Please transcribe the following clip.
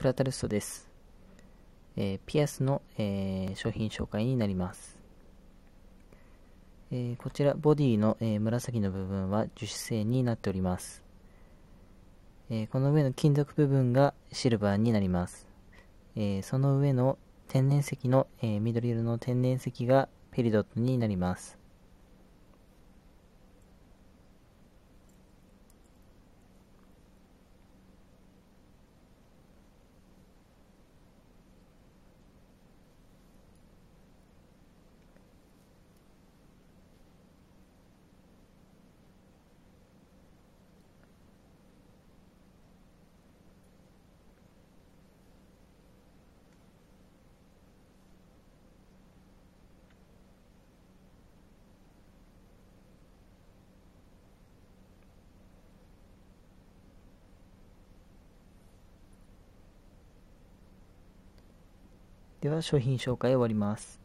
プラタルストです。えー、ピアスの、えー、商品紹介になります。えー、こちら、ボディの、え紫の部分は樹脂製になっております。えこの上の金属部分がシルバーになります。えその上の天然石の、え緑色の天然石がペリドットになります。では商品紹介終わります